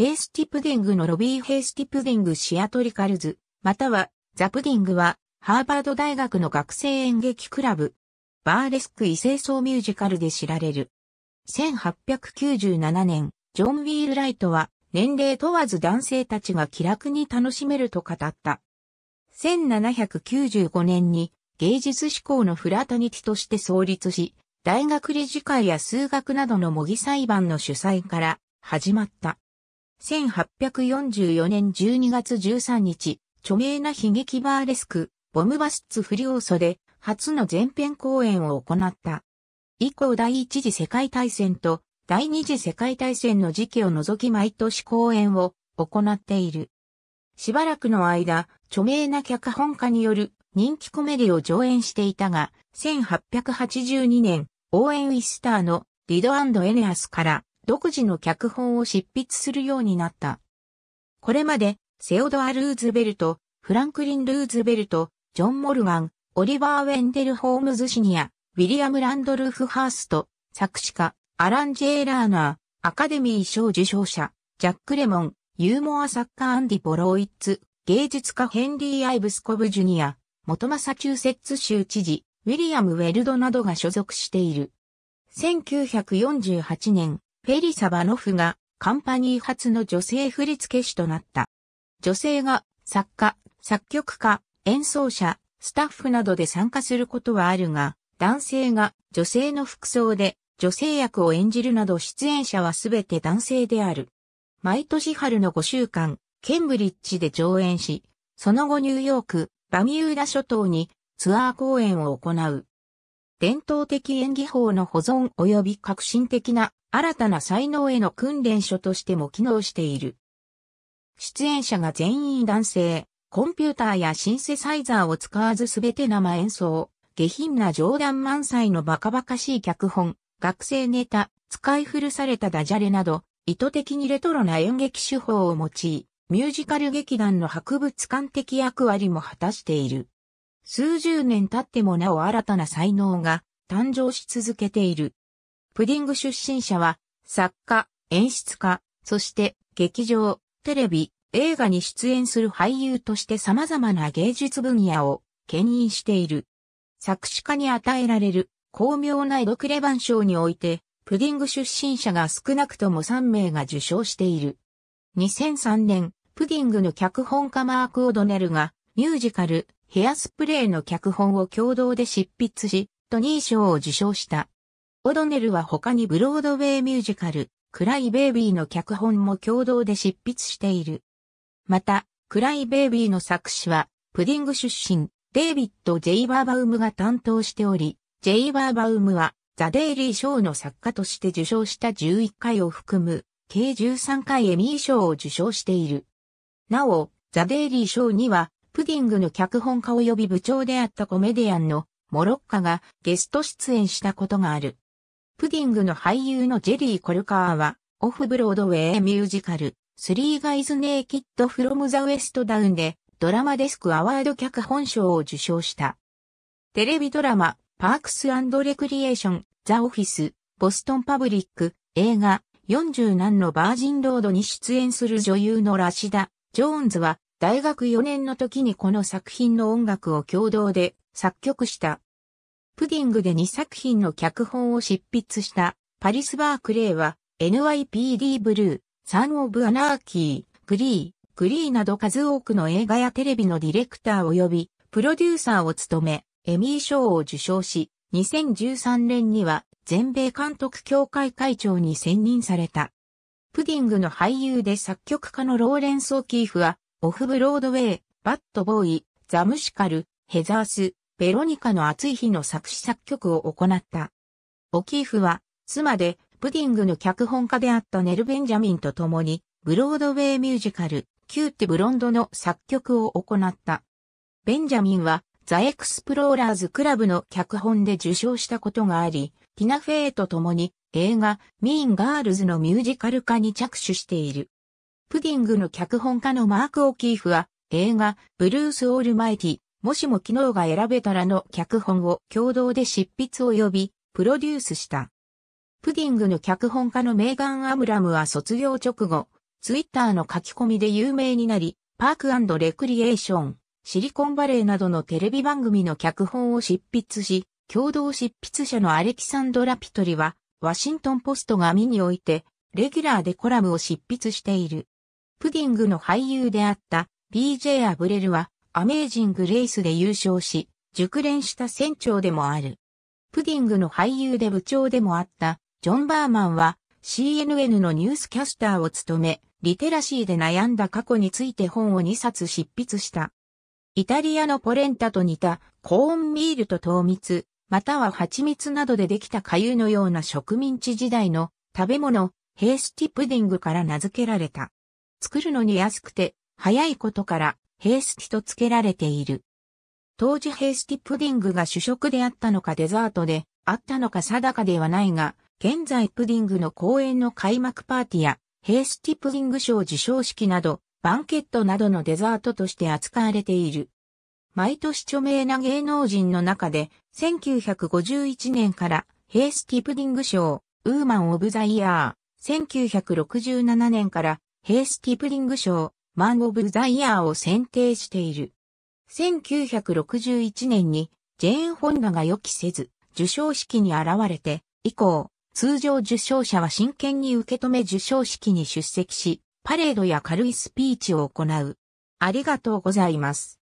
ヘイスティプディングのロビーヘイスティプディングシアトリカルズ、またはザプディングはハーバード大学の学生演劇クラブ、バーレスク異性層ミュージカルで知られる。1897年、ジョン・ウィール・ライトは年齢問わず男性たちが気楽に楽しめると語った。1795年に芸術志向のフラタニティとして創立し、大学理事会や数学などの模擬裁判の主催から始まった。1844年12月13日、著名な悲劇バーレスク、ボムバスツフリオーソで、初の全編公演を行った。以降第一次世界大戦と第二次世界大戦の時期を除き毎年公演を行っている。しばらくの間、著名な脚本家による人気コメディを上演していたが、1882年、オーエン・ウィスターのリドエネアスから独自の脚本を執筆するようになった。これまで、セオドア・ルーズベルト、フランクリン・ルーズベルト、ジョン・モルガン、オリバー・ウェンデル・ホームズ・シニア、ウィリアム・ランドルフ・ハースト、作詞家、アラン・ジェイ・ラーナー、アカデミー賞受賞者、ジャック・レモン、ユーモア作家アンディ・ボロイッツ、芸術家ヘンリー・アイブスコブ・ジュニア、元マサチューセッツ州知事、ウィリアム・ウェルドなどが所属している。1948年、フェリサ・バノフがカンパニー初の女性振付師となった。女性が作家、作曲家、演奏者、スタッフなどで参加することはあるが、男性が女性の服装で女性役を演じるなど出演者はすべて男性である。毎年春の5週間、ケンブリッジで上演し、その後ニューヨーク、バミューダ諸島にツアー公演を行う。伝統的演技法の保存及び革新的な新たな才能への訓練所としても機能している。出演者が全員男性、コンピューターやシンセサイザーを使わずすべて生演奏、下品な冗談満載のバカバカしい脚本、学生ネタ、使い古されたダジャレなど、意図的にレトロな演劇手法を用い、ミュージカル劇団の博物館的役割も果たしている。数十年経ってもなお新たな才能が誕生し続けている。プディング出身者は、作家、演出家、そして劇場、テレビ、映画に出演する俳優として様々な芸術分野を兼引している。作詞家に与えられる巧妙なエドクレバン賞において、プディング出身者が少なくとも3名が受賞している。2003年、プディングの脚本家マーク・オドネルが、ミュージカル、ヘアスプレーの脚本を共同で執筆し、トニー賞を受賞した。オドネルは他にブロードウェイミュージカル、クライベイビーの脚本も共同で執筆している。また、クライベイビーの作詞は、プディング出身、デイビッド・ジェイバーバウムが担当しており、ジェイバーバウムは、ザ・デイリー賞の作家として受賞した11回を含む、計13回エミー賞を受賞している。なお、ザ・デイリー賞には、プディングの脚本家及び部長であったコメディアンのモロッカがゲスト出演したことがある。プディングの俳優のジェリー・コルカーは、オフブロードウェイミュージカル、スリーガイズ・ネイキッド・フロム・ザ・ウェスト・ダウンで、ドラマデスク・アワード脚本賞を受賞した。テレビドラマ、パークスレクリエーション、ザ・オフィス、ボストン・パブリック、映画、40何のバージンロードに出演する女優のラシダ・ジョーンズは、大学4年の時にこの作品の音楽を共同で作曲した。プディングで2作品の脚本を執筆したパリス・バークレイは NYPD ブルー、サン・オブ・アナーキー、グリー、グリーなど数多くの映画やテレビのディレクター及びプロデューサーを務め、エミー賞を受賞し、2013年には全米監督協会会長に選任された。プディングの俳優で作曲家のローレンス・オキーフは、オフブロードウェイ、バッドボーイ、ザムシカル、ヘザース、ベロニカの暑い日の作詞作曲を行った。オキーフは、妻で、プディングの脚本家であったネル・ベンジャミンと共に、ブロードウェイミュージカル、キューテブロンドの作曲を行った。ベンジャミンは、ザ・エクスプローラーズ・クラブの脚本で受賞したことがあり、ティナ・フェイと共に映画、ミーン・ガールズのミュージカル化に着手している。プディングの脚本家のマーク・オキーフは、映画、ブルース・オールマイティ、もしも昨日が選べたらの脚本を共同で執筆及びプロデュースした。プディングの脚本家のメーガン・アムラムは卒業直後、ツイッターの書き込みで有名になり、パークレクリエーション、シリコンバレーなどのテレビ番組の脚本を執筆し、共同執筆者のアレキサンドラ・ピトリは、ワシントンポストが身において、レギュラーでコラムを執筆している。プディングの俳優であった BJ アブレルは、アメージングレースで優勝し、熟練した船長でもある。プディングの俳優で部長でもあったジョン・バーマンは CNN のニュースキャスターを務め、リテラシーで悩んだ過去について本を2冊執筆した。イタリアのポレンタと似たコーンミールと糖蜜、または蜂蜜などでできた粥のような植民地時代の食べ物、ヘイスティプディングから名付けられた。作るのに安くて、早いことからヘースティと付けられている。当時ヘースティプディングが主食であったのかデザートであったのか定かではないが、現在プディングの公演の開幕パーティーや、ヘースティプディング賞受賞式など、バンケットなどのデザートとして扱われている。毎年著名な芸能人の中で、1951年からヘースティプディング賞、ウーマン・オブ・ザ・イヤー、1967年からヘースティプディング賞、マン・オブ・ザ・イヤーを選定している。1961年にジェーン・ホンダが予期せず受賞式に現れて以降、通常受賞者は真剣に受け止め受賞式に出席し、パレードや軽いスピーチを行う。ありがとうございます。